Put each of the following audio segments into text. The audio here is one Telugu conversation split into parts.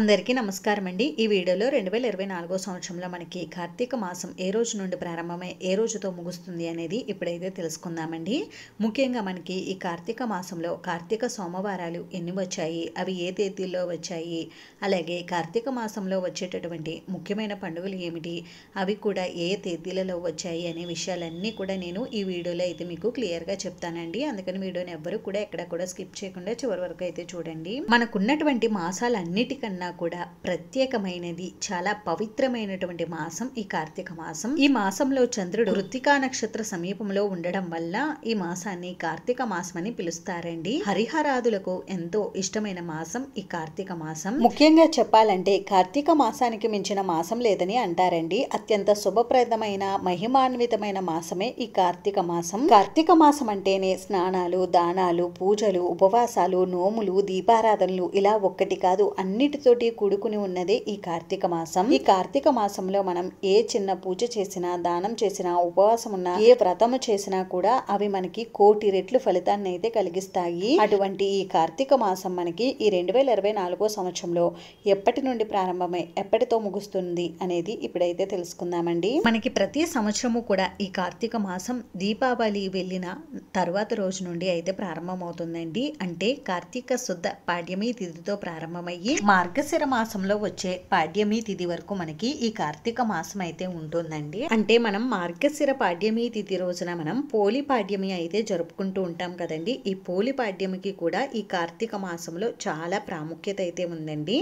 అందరికీ నమస్కారం అండి ఈ వీడియోలో రెండు వేల ఇరవై నాలుగో సంవత్సరంలో మనకి కార్తీక మాసం ఏ రోజు నుండి ప్రారంభమై ఏ రోజుతో ముగుస్తుంది అనేది ఇప్పుడైతే తెలుసుకుందామండి ముఖ్యంగా మనకి ఈ కార్తీక మాసంలో కార్తీక సోమవారాలు ఎన్ని వచ్చాయి అవి ఏ తేదీల్లో వచ్చాయి అలాగే కార్తీక మాసంలో వచ్చేటటువంటి ముఖ్యమైన పండుగలు ఏమిటి అవి కూడా ఏ తేదీలలో వచ్చాయి అనే విషయాలన్నీ కూడా నేను ఈ వీడియోలో అయితే మీకు క్లియర్గా చెప్తానండి అందుకని వీడియోని ఎవ్వరూ కూడా ఎక్కడ కూడా స్కిప్ చేయకుండా చివరి వరకు అయితే చూడండి మనకున్నటువంటి మాసాలన్నిటికన్నా కూడా ప్రత్యేకమైనది చాలా పవిత్రమైనటువంటి మాసం ఈ కార్తీక మాసం ఈ మాసంలో చంద్రుడు వృత్తికా నక్షత్ర సమీపంలో ఉండడం వల్ల ఈ మాసాన్ని కార్తీక మాసం అని పిలుస్తారండి హరిహరాదులకు ఎంతో ఇష్టమైన మాసం ఈ కార్తీక మాసం ముఖ్యంగా చెప్పాలంటే కార్తీక మాసానికి మించిన మాసం లేదని అంటారండి అత్యంత శుభప్రదమైన మహిమాన్వితమైన మాసమే ఈ కార్తీక మాసం కార్తీక మాసం అంటేనే స్నానాలు దానాలు పూజలు ఉపవాసాలు నోములు దీపారాధనలు ఇలా ఒక్కటి కాదు అన్నిటితో శుద్ధితోటి కూడుకుని ఉన్నది ఈ కార్తీక మాసం ఈ కార్తీక మాసంలో మనం ఏ చిన్న పూజ చేసినా దానం చేసినా ఉపవాసం ఉన్నా ఏ వ్రతము చేసినా కూడా అవి మనకి కోటి రెట్లు ఫలితాన్ని అయితే కలిగిస్తాయి అటువంటి ఈ కార్తీక మాసం మనకి ఈ రెండు వేల ఇరవై నాలుగో సంవత్సరంలో ఎప్పటి నుండి ప్రారంభమై ఎప్పటితో ముగుస్తుంది అనేది ఇప్పుడైతే తెలుసుకుందామండి మనకి ప్రతి సంవత్సరము కూడా ఈ కార్తీక మాసం దీపావళి వెళ్ళిన తర్వాత రోజు నుండి అయితే ప్రారంభమవుతుందండి అంటే కార్తీక శుద్ధ పాడ్యమి తిథితో ప్రారంభమయ్యి మార్గ మార్గశిర మాసంలో వచ్చే పాడ్యమి తిథి వరకు మనకి ఈ కార్తీక మాసం అయితే ఉంటుందండి అంటే మనం మార్గశిర పాడ్యమి తిథి రోజున మనం పోలి పాడ్యమి అయితే జరుపుకుంటూ ఉంటాం కదండి ఈ పోలి పాడ్యమికి కూడా ఈ కార్తీక మాసంలో చాలా ప్రాముఖ్యత అయితే ఉందండి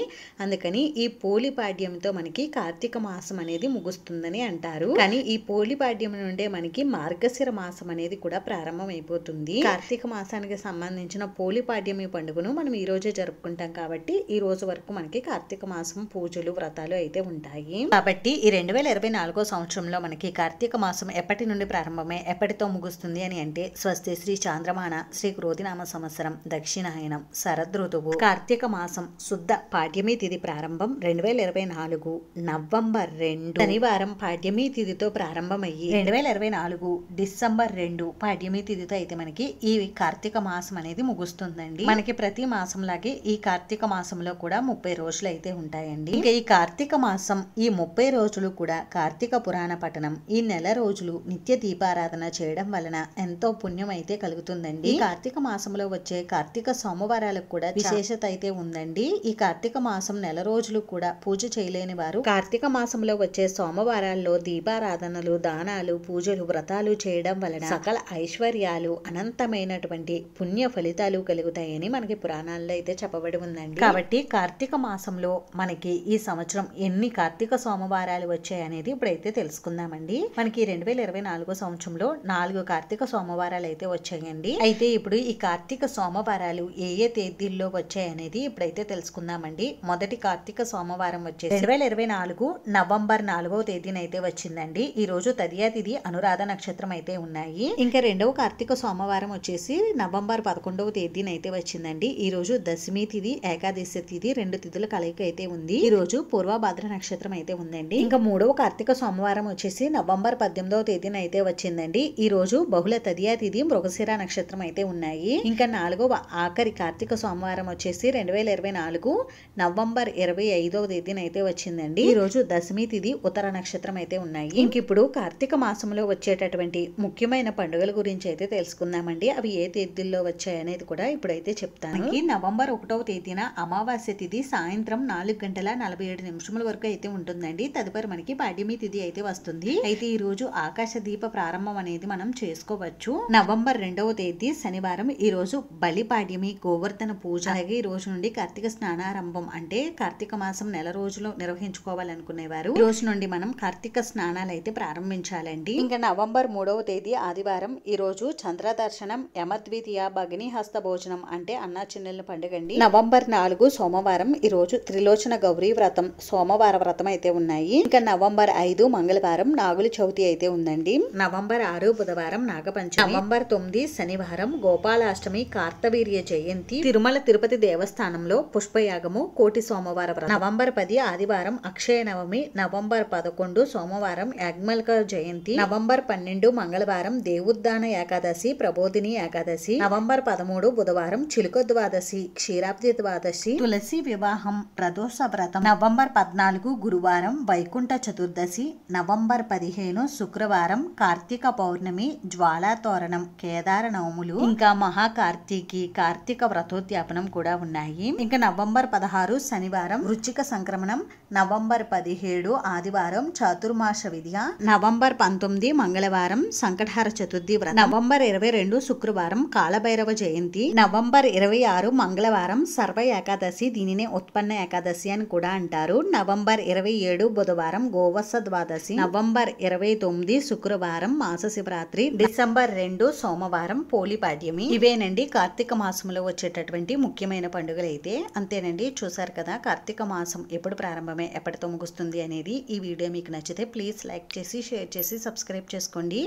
అందుకని ఈ పోలి పాడ్యమితో మనకి కార్తీక మాసం అనేది ముగుస్తుందని అంటారు కానీ ఈ పోలి పాడ్యమి నుండే మనకి మార్గశిర మాసం అనేది కూడా ప్రారంభం అయిపోతుంది కార్తీక మాసానికి సంబంధించిన పోలి పాడ్యమి పండుగను మనం ఈ రోజే జరుపుకుంటాం కాబట్టి ఈ రోజు వరకు మనకి మనకి కార్తీక మాసం పూజలు వ్రతాలు అయితే ఉంటాయి కాబట్టి ఈ రెండు వేల ఇరవై నాలుగో సంవత్సరంలో మనకి కార్తీక మాసం ఎప్పటి నుండి ప్రారంభమే ఎప్పటితో ముగుస్తుంది అని అంటే స్వస్తి శ్రీ చాంద్రమాన శ్రీ క్రోధినామ సంవత్సరం దక్షిణాయనం శరద్ ఋతువు కార్తీక మాసం శుద్ధ పాఠ్యమి తిథి ప్రారంభం రెండు వేల ఇరవై నాలుగు నవంబర్ రెండు శనివారం పాఠ్యమి తిథితో ప్రారంభమయ్యి రెండు వేల ఇరవై నాలుగు డిసెంబర్ రెండు పాఠ్యమి తిథితో అయితే మనకి ఈ కార్తీక మాసం అనేది ముగుస్తుందండి మనకి ప్రతి మాసంలాగే ఈ కార్తీక మాసంలో కూడా ముప్పై రోజులు అయితే ఉంటాయండి ఇక ఈ కార్తీక మాసం ఈ ముప్పై రోజులు కూడా కార్తీక పురాణ పఠనం ఈ నెల రోజులు నిత్య దీపారాధన చేయడం వలన ఎంతో పుణ్యం అయితే కలుగుతుందండి కార్తీక మాసంలో వచ్చే కార్తీక సోమవారాలకు కూడా విశేషత అయితే ఉందండి ఈ కార్తీక మాసం నెల రోజులు కూడా పూజ చేయలేని వారు కార్తీక మాసంలో వచ్చే సోమవారాల్లో దీపారాధనలు దానాలు పూజలు వ్రతాలు చేయడం వలన సకల ఐశ్వర్యాలు అనంతమైనటువంటి పుణ్య ఫలితాలు కలుగుతాయని మనకి పురాణాల్లో అయితే చెప్పబడి ఉందండి కాబట్టి కార్తీక మాసం మాసంలో మనకి ఈ సంవత్సరం ఎన్ని కార్తీక సోమవారాలు వచ్చాయనేది ఇప్పుడైతే తెలుసుకుందామండి మనకి రెండు వేల ఇరవై నాలుగో సంవత్సరంలో నాలుగు కార్తీక సోమవారాలు అయితే వచ్చాయండి అయితే ఇప్పుడు ఈ కార్తీక సోమవారాలు ఏ ఏ తేదీల్లో వచ్చాయనేది ఇప్పుడైతే తెలుసుకుందామండి మొదటి కార్తీక సోమవారం వచ్చేసి రెండు వేల ఇరవై నాలుగు నవంబర్ నాలుగవ తేదీన అయితే వచ్చిందండి ఈ రోజు తదియా తిది అనురాధ నక్షత్రం అయితే ఉన్నాయి ఇంకా రెండవ కార్తీక సోమవారం వచ్చేసి నవంబర్ పదకొండవ తేదీన అయితే వచ్చిందండి ఈ రోజు దశమి తిది ఏకాదశి తిది రెండు తిది రాశుల కలయిక అయితే ఉంది ఈ రోజు పూర్వభాద్ర నక్షత్రం అయితే ఉందండి ఇంకా మూడవ కార్తీక సోమవారం వచ్చేసి నవంబర్ పద్దెనిమిదవ తేదీన అయితే వచ్చిందండి ఈ రోజు బహుళ తదియా తిథి మృగశిర నక్షత్రం అయితే ఉన్నాయి ఇంకా నాలుగవ ఆఖరి కార్తీక సోమవారం వచ్చేసి రెండు వేల ఇరవై నాలుగు నవంబర్ ఇరవై ఐదవ తేదీన అయితే వచ్చిందండి ఈ రోజు దశమి తిథి ఉత్తర నక్షత్రం అయితే ఉన్నాయి ఇంక ఇప్పుడు కార్తీక మాసంలో వచ్చేటటువంటి ముఖ్యమైన పండుగల గురించి అయితే తెలుసుకుందామండి అవి ఏ తేదీల్లో వచ్చాయనేది కూడా ఇప్పుడైతే చెప్తాను నవంబర్ ఒకటవ తేదీన అమావాస్య తిథి సాయం సాయంత్రం నాలుగు గంటల నలభై ఏడు నిమిషముల వరకు అయితే ఉంటుందండి తదుపరి మనకి పాడ్యమి తిథి అయితే వస్తుంది అయితే ఈ రోజు ఆకాశ దీప ప్రారంభం అనేది మనం చేసుకోవచ్చు నవంబర్ రెండవ తేదీ శనివారం ఈ రోజు బలి పాడ్యమి గోవర్ధన పూజ అలాగే ఈ రోజు నుండి కార్తీక స్నానారంభం అంటే కార్తీక మాసం నెల రోజులు నిర్వహించుకోవాలనుకునేవారు ఈ రోజు నుండి మనం కార్తీక స్నానాలు అయితే ప్రారంభించాలండి ఇంకా నవంబర్ మూడవ తేదీ ఆదివారం ఈ రోజు చంద్ర దర్శనం యమద్వితీయ భగిని హస్త భోజనం అంటే అన్నా చిన్నెల పండుగండి నవంబర్ నాలుగు సోమవారం ఈ ఈరోజు త్రిలోచన గౌరీ వ్రతం సోమవార వ్రతం అయితే ఉన్నాయి ఇంకా నవంబర్ ఐదు మంగళవారం నాగుల చవితి అయితే ఉందండి నవంబర్ ఆరు బుధవారం నాగపంచమి నవంబర్ తొమ్మిది శనివారం గోపాలాష్టమి కార్తవీర్య జయంతి తిరుమల తిరుపతి దేవస్థానంలో పుష్పయాగము కోటి సోమవార వ్రతం నవంబర్ పది ఆదివారం అక్షయ నవమి నవంబర్ పదకొండు సోమవారం యాగ్మల్క జయంతి నవంబర్ పన్నెండు మంగళవారం దేవుద్దాన ఏకాదశి ప్రబోధిని ఏకాదశి నవంబర్ పదమూడు బుధవారం చిలుక ద్వాదశి క్షీరాబ్ది ద్వాదశి తులసి వివాహం వివాహం ప్రదోష వ్రతం నవంబర్ పద్నాలుగు గురువారం వైకుంఠ చతుర్దశి నవంబర్ పదిహేను శుక్రవారం కార్తీక పౌర్ణమి జ్వాలాతోరణం కేదార నవములు ఇంకా మహాకార్తీకి కార్తీక వ్రతోద్యాపనం కూడా ఉన్నాయి ఇంకా నవంబర్ పదహారు శనివారం వృచ్చిక సంక్రమణం నవంబర్ పదిహేడు ఆదివారం చాతుర్మాస విద్య నవంబర్ పంతొమ్మిది మంగళవారం సంకటహార చతుర్థి వ్రతం నవంబర్ ఇరవై రెండు శుక్రవారం కాలభైరవ జయంతి నవంబర్ ఇరవై ఆరు మంగళవారం సర్వ ఏకాదశి దీనినే ఉత్పన్న ఏకాదశి అని కూడా అంటారు నవంబర్ ఇరవై ఏడు బుధవారం గోవత్స ద్వాదశి నవంబర్ ఇరవై తొమ్మిది శుక్రవారం మాస శివరాత్రి డిసెంబర్ రెండు సోమవారం పోలిపాడ్యమి ఇవేనండి కార్తీక మాసంలో వచ్చేటటువంటి ముఖ్యమైన పండుగలు అయితే అంతేనండి చూసారు కదా కార్తీక మాసం ఎప్పుడు ప్రారంభమే ఎప్పటితో ముగుస్తుంది అనేది ఈ వీడియో మీకు నచ్చితే ప్లీజ్ లైక్ చేసి షేర్ చేసి సబ్స్క్రైబ్ చేసుకోండి